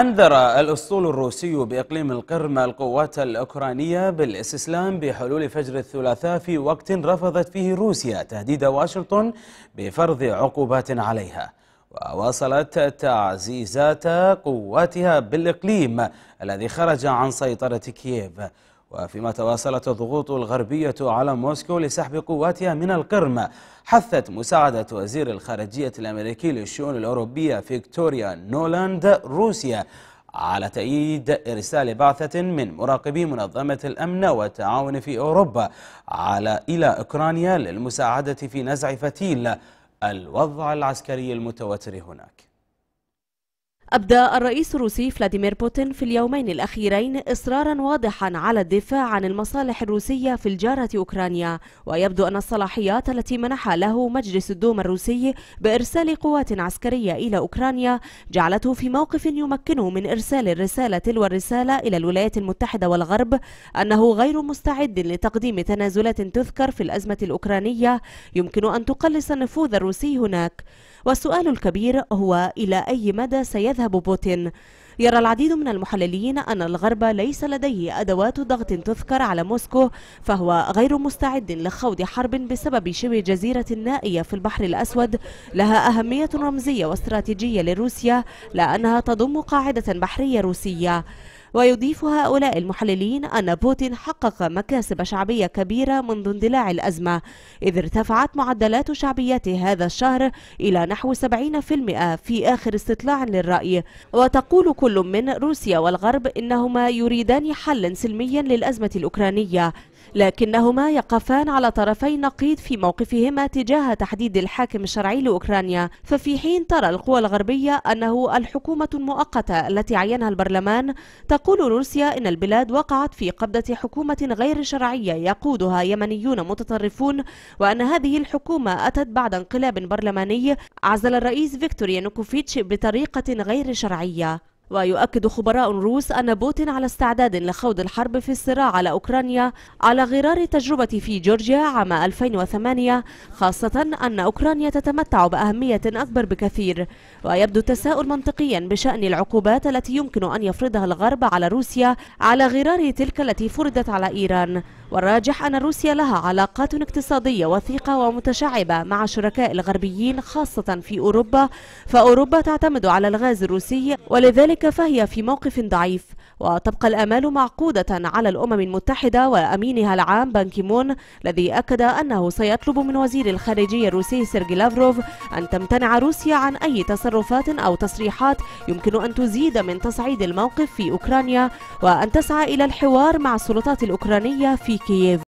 أنذر الأسطول الروسي بإقليم القرم القوات الأوكرانية بالاستسلام بحلول فجر الثلاثاء في وقت رفضت فيه روسيا تهديد واشنطن بفرض عقوبات عليها وواصلت تعزيزات قواتها بالإقليم الذي خرج عن سيطرة كييف وفيما تواصلت الضغوط الغربية على موسكو لسحب قواتها من القرم حثت مساعدة وزير الخارجية الأمريكي للشؤون الأوروبية فيكتوريا نولاند روسيا على تأييد إرسال بعثة من مراقبي منظمة الأمن والتعاون في أوروبا على إلى أوكرانيا للمساعدة في نزع فتيل الوضع العسكري المتوتر هناك أبدى الرئيس الروسي فلاديمير بوتين في اليومين الأخيرين إصرارا واضحا على الدفاع عن المصالح الروسية في الجارة أوكرانيا ويبدو أن الصلاحيات التي منحها له مجلس الدوما الروسي بإرسال قوات عسكرية إلى أوكرانيا جعلته في موقف يمكنه من إرسال الرسالة تلو الرسالة إلى الولايات المتحدة والغرب أنه غير مستعد لتقديم تنازلات تذكر في الأزمة الأوكرانية يمكن أن تقلص النفوذ الروسي هناك والسؤال الكبير هو إلى أي مدى سيذهب يذهب بوتين يرى العديد من المحللين أن الغرب ليس لديه أدوات ضغط تذكر على موسكو فهو غير مستعد لخوض حرب بسبب شبه جزيرة نائية في البحر الأسود لها أهمية رمزية واستراتيجية لروسيا لأنها تضم قاعدة بحرية روسية ويضيف هؤلاء المحللين أن بوتين حقق مكاسب شعبية كبيرة منذ اندلاع الأزمة إذ ارتفعت معدلات شعبيته هذا الشهر إلى نحو 70% في آخر استطلاع للرأي وتقول كل من روسيا والغرب إنهما يريدان حلا سلميا للأزمة الأوكرانية لكنهما يقفان على طرفي نقيض في موقفهما تجاه تحديد الحاكم الشرعي لأوكرانيا ففي حين ترى القوى الغربية أنه الحكومة المؤقتة التي عينها البرلمان تقول روسيا إن البلاد وقعت في قبضة حكومة غير شرعية يقودها يمنيون متطرفون وأن هذه الحكومة أتت بعد انقلاب برلماني عزل الرئيس فيكتور يانوكوفيتش بطريقة غير شرعية ويؤكد خبراء روس أن بوتين على استعداد لخوض الحرب في الصراع على أوكرانيا على غرار التجربة في جورجيا عام 2008 خاصة أن أوكرانيا تتمتع بأهمية أكبر بكثير ويبدو التساؤل منطقيا بشأن العقوبات التي يمكن أن يفرضها الغرب على روسيا على غرار تلك التي فرضت على إيران والراجح أن روسيا لها علاقات اقتصادية وثيقة ومتشعبة مع شركاء الغربيين خاصة في أوروبا فأوروبا تعتمد على الغاز الروسي ولذلك ذلك فهي في موقف ضعيف وتبقى الآمال معقودة على الأمم المتحدة وأمينها العام بانكيمون الذي أكد أنه سيطلب من وزير الخارجية الروسي سيرجي لافروف أن تمتنع روسيا عن أي تصرفات أو تصريحات يمكن أن تزيد من تصعيد الموقف في أوكرانيا وأن تسعى إلى الحوار مع السلطات الأوكرانية في كييف